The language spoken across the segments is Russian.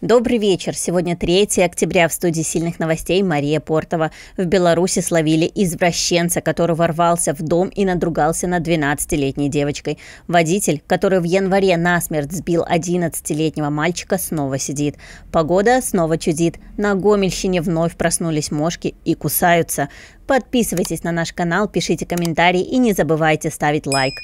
Добрый вечер. Сегодня 3 октября в студии «Сильных новостей» Мария Портова. В Беларуси словили извращенца, который ворвался в дом и надругался над 12-летней девочкой. Водитель, который в январе насмерть сбил 11-летнего мальчика, снова сидит. Погода снова чудит. На Гомельщине вновь проснулись мошки и кусаются. Подписывайтесь на наш канал, пишите комментарии и не забывайте ставить лайк.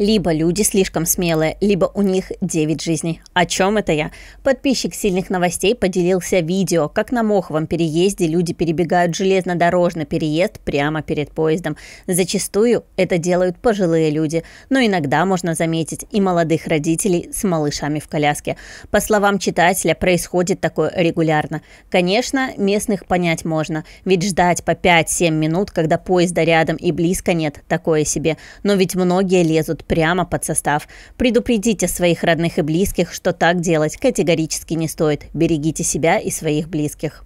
Либо люди слишком смелые, либо у них 9 жизней. О чем это я? Подписчик сильных новостей поделился видео, как на Моховом переезде люди перебегают железнодорожный переезд прямо перед поездом. Зачастую это делают пожилые люди, но иногда можно заметить и молодых родителей с малышами в коляске. По словам читателя, происходит такое регулярно. Конечно, местных понять можно, ведь ждать по 5-7 минут, когда поезда рядом и близко нет, такое себе. Но ведь многие лезут прямо под состав. Предупредите своих родных и близких, что так делать категорически не стоит. Берегите себя и своих близких.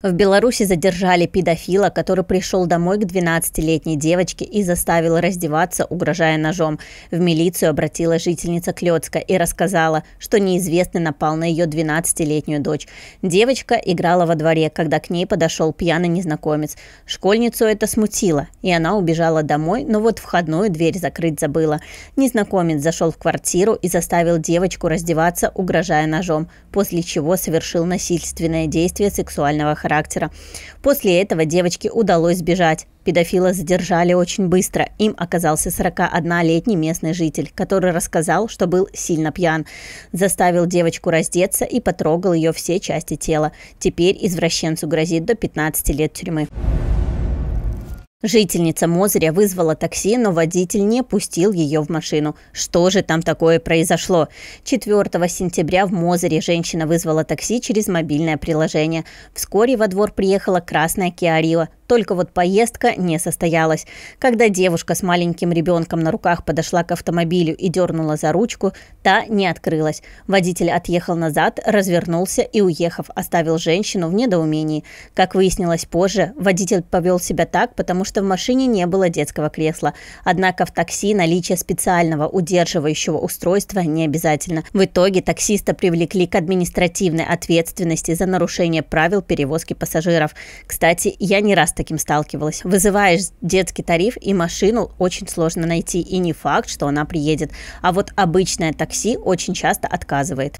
В Беларуси задержали педофила, который пришел домой к 12-летней девочке и заставил раздеваться, угрожая ножом. В милицию обратилась жительница Клёцка и рассказала, что неизвестный напал на ее 12-летнюю дочь. Девочка играла во дворе, когда к ней подошел пьяный незнакомец. Школьницу это смутило, и она убежала домой, но вот входную дверь закрыть забыла. Незнакомец зашел в квартиру и заставил девочку раздеваться, угрожая ножом, после чего совершил насильственное действие сексуального характера характера. После этого девочке удалось сбежать. Педофила задержали очень быстро. Им оказался 41-летний местный житель, который рассказал, что был сильно пьян. Заставил девочку раздеться и потрогал ее все части тела. Теперь извращенцу грозит до 15 лет тюрьмы. Жительница Мозыря вызвала такси, но водитель не пустил ее в машину. Что же там такое произошло? 4 сентября в Мозыре женщина вызвала такси через мобильное приложение. Вскоре во двор приехала красная Киарива. Только вот поездка не состоялась. Когда девушка с маленьким ребенком на руках подошла к автомобилю и дернула за ручку, та не открылась. Водитель отъехал назад, развернулся и, уехав, оставил женщину в недоумении. Как выяснилось позже, водитель повел себя так, потому что в машине не было детского кресла. Однако в такси наличие специального удерживающего устройства не обязательно. В итоге таксиста привлекли к административной ответственности за нарушение правил перевозки пассажиров. Кстати, я не раз таким сталкивалась. Вызываешь детский тариф, и машину очень сложно найти, и не факт, что она приедет. А вот обычное такси очень часто отказывает.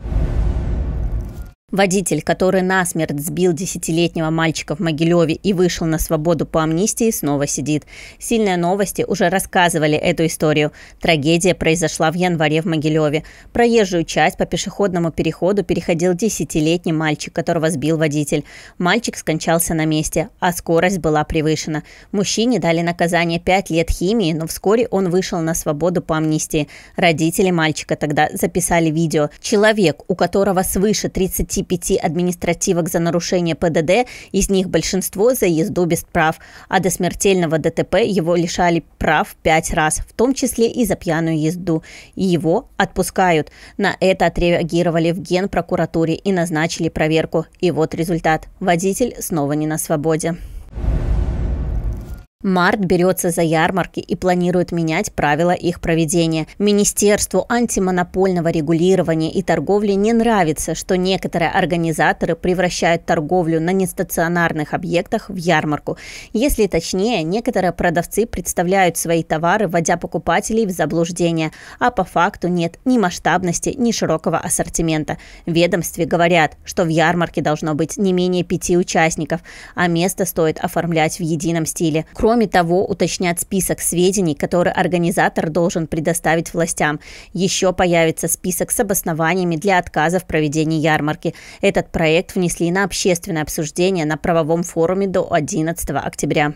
Водитель, который насмерть сбил десятилетнего мальчика в Могилеве и вышел на свободу по амнистии, снова сидит. Сильные новости уже рассказывали эту историю. Трагедия произошла в январе в Могилеве. Проезжую часть по пешеходному переходу переходил десятилетний мальчик, которого сбил водитель. Мальчик скончался на месте, а скорость была превышена. Мужчине дали наказание 5 лет химии, но вскоре он вышел на свободу по амнистии. Родители мальчика тогда записали видео. Человек, у которого свыше 30 пяти административок за нарушение ПДД, из них большинство за езду без прав, а до смертельного ДТП его лишали прав пять раз, в том числе и за пьяную езду. И его отпускают. На это отреагировали в Генпрокуратуре и назначили проверку. И вот результат. Водитель снова не на свободе. Март берется за ярмарки и планирует менять правила их проведения. Министерству антимонопольного регулирования и торговли не нравится, что некоторые организаторы превращают торговлю на нестационарных объектах в ярмарку. Если точнее, некоторые продавцы представляют свои товары, вводя покупателей в заблуждение, а по факту нет ни масштабности, ни широкого ассортимента. В ведомстве говорят, что в ярмарке должно быть не менее пяти участников, а место стоит оформлять в едином стиле. Кроме того, уточнят список сведений, которые организатор должен предоставить властям. Еще появится список с обоснованиями для отказа в проведении ярмарки. Этот проект внесли на общественное обсуждение на правовом форуме до 11 октября.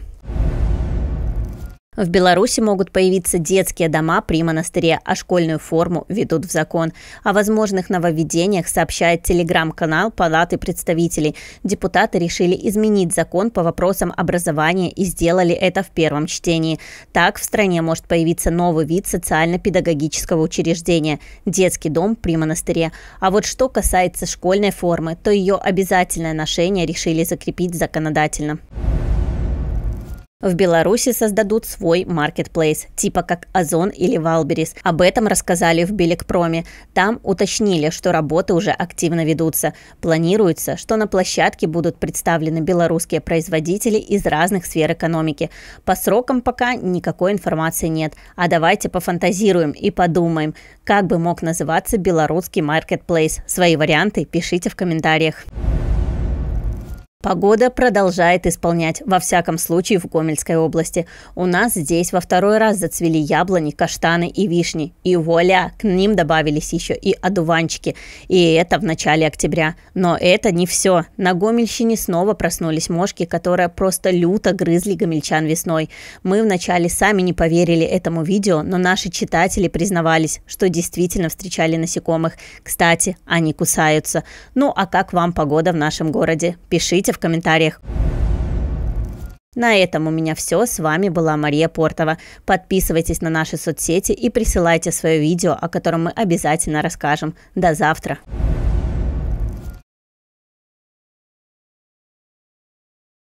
В Беларуси могут появиться детские дома при монастыре, а школьную форму ведут в закон. О возможных нововведениях сообщает телеграм-канал Палаты представителей. Депутаты решили изменить закон по вопросам образования и сделали это в первом чтении. Так в стране может появиться новый вид социально-педагогического учреждения – детский дом при монастыре. А вот что касается школьной формы, то ее обязательное ношение решили закрепить законодательно. В Беларуси создадут свой маркетплейс, типа как Озон или Валберис. Об этом рассказали в Белекпроме. Там уточнили, что работы уже активно ведутся. Планируется, что на площадке будут представлены белорусские производители из разных сфер экономики. По срокам пока никакой информации нет. А давайте пофантазируем и подумаем, как бы мог называться белорусский маркетплейс. Свои варианты пишите в комментариях. Погода продолжает исполнять, во всяком случае в Гомельской области. У нас здесь во второй раз зацвели яблони, каштаны и вишни. И вуаля, к ним добавились еще и одуванчики. И это в начале октября. Но это не все. На Гомельщине снова проснулись мошки, которые просто люто грызли гомельчан весной. Мы вначале сами не поверили этому видео, но наши читатели признавались, что действительно встречали насекомых. Кстати, они кусаются. Ну а как вам погода в нашем городе? Пишите в комментариях. На этом у меня все. С вами была Мария Портова. Подписывайтесь на наши соцсети и присылайте свое видео, о котором мы обязательно расскажем. До завтра!